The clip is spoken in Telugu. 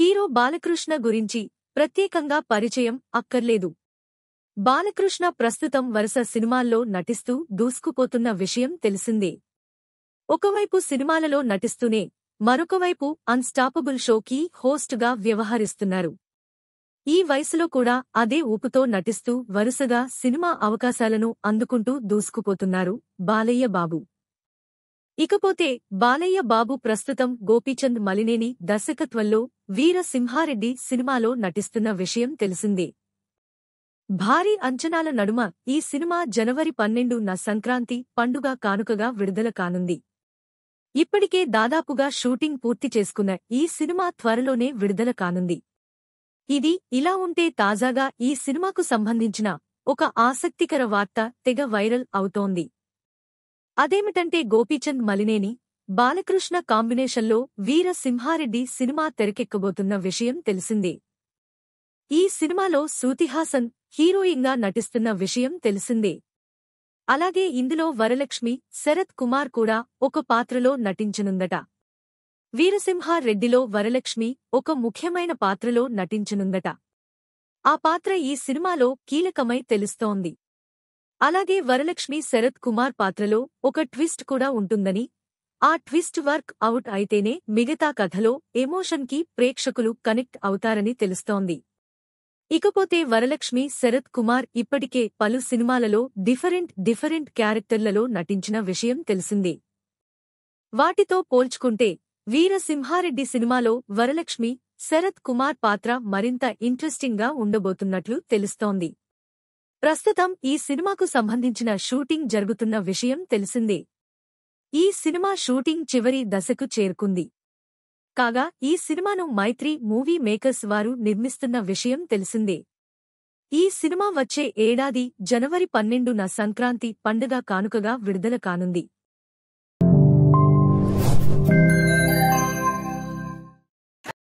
హీరో బాలకృష్ణ గురించి ప్రత్యేకంగా పరిచయం అక్కర్లేదు బాలకృష్ణ ప్రస్తుతం వరుస సినిమాల్లో నటిస్తూ దూసుకుపోతున్న విషయం తెలిసిందే ఒకవైపు సినిమాలలో నటిస్తూనే మరొకవైపు అన్స్టాపబుల్ షోకి హోస్ట్గా వ్యవహరిస్తున్నారు ఈ వయసులో కూడా అదే ఊపుతో నటిస్తూ వరుసగా సినిమా అవకాశాలను అందుకుంటూ దూసుకుపోతున్నారు బాలయ్య బాబు ఇకపోతే బాలయ్య బాబు ప్రస్తుతం గోపీచంద్ మలినేని దర్శకత్వంలో వీర సింహారెడ్డి సినిమాలో నటిస్తున్న విషయం తెలిసిందే భారీ అంచనాల నడుమ ఈ సినిమా జనవరి పన్నెండున సంక్రాంతి పండుగ కానుకగా విడుదల కానుంది ఇప్పటికే దాదాపుగా షూటింగ్ పూర్తి చేసుకున్న ఈ సినిమా త్వరలోనే విడుదల కానుంది ఇది ఇలా ఉంటే తాజాగా ఈ సినిమాకు సంబంధించిన ఒక ఆసక్తికర వార్త తెగ వైరల్ అవుతోంది అదేమిటంటే గోపీచంద్ మలినేని బాలకృష్ణ కాంబినేషన్లో వీర సింహారెడ్డి సినిమా తెరకెక్కబోతున్న విషయం తెలిసిందే ఈ సినిమాలో సూతిహాసన్ హీరోయిన్గా నటిస్తున్న విషయం తెలిసిందే అలాగే ఇందులో వరలక్ష్మి శరత్ కుమార్ కూడా ఒక పాత్రలో నటించనుందట వీరసింహారెడ్డిలో వరలక్ష్మి ఒక ముఖ్యమైన పాత్రలో నటించనుందట ఆ పాత్ర ఈ సినిమాలో కీలకమై తెలుస్తోంది అలాగే వరలక్ష్మి శరత్ కుమార్ పాత్రలో ఒక ట్విస్ట్ కూడా ఉంటుందని ఆ ట్విస్ట్ వర్క్ అవుట్ అయితేనే మిగతా కథలో ఎమోషన్కి ప్రేక్షకులు కనెక్ట్ అవుతారని తెలుస్తోంది ఇకపోతే వరలక్ష్మి శరత్ కుమార్ ఇప్పటికే పలు సినిమాలలో డిఫరెంట్ డిఫరెంట్ క్యారెక్టర్లలో నటించిన విషయం తెలిసింది వాటితో పోల్చుకుంటే వీరసింహారెడ్డి సినిమాలో వరలక్ష్మి శరత్ కుమార్ పాత్ర మరింత ఇంట్రెస్టింగ్గా ఉండబోతున్నట్లు తెలుస్తోంది ప్రస్తుతం ఈ సినిమాకు సంబంధించిన షూటింగ్ జరుగుతున్న విషయం తెలిసిందే ఈ సినిమా షూటింగ్ చివరి దశకు చేరుకుంది కాగా ఈ సినిమాను మైత్రి మూవీ మేకర్స్ వారు నిర్మిస్తున్న విషయం తెలిసిందే ఈ సినిమా వచ్చే ఏడాది జనవరి పన్నెండున సంక్రాంతి పండుగ కానుకగా విడుదల కానుంది